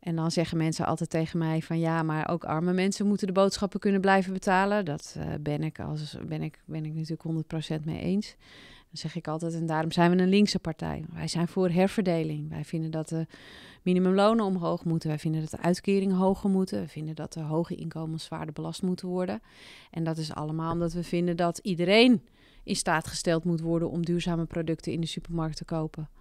En dan zeggen mensen altijd tegen mij van ja, maar ook arme mensen moeten de boodschappen kunnen blijven betalen. Dat eh, ben, ik als, ben, ik, ben ik natuurlijk 100% mee eens. Dan zeg ik altijd, en daarom zijn we een linkse partij. Wij zijn voor herverdeling. Wij vinden dat de minimumlonen omhoog moeten. Wij vinden dat de uitkeringen hoger moeten. We vinden dat de hoge inkomens zwaarder belast moeten worden. En dat is allemaal omdat we vinden dat iedereen in staat gesteld moet worden om duurzame producten in de supermarkt te kopen.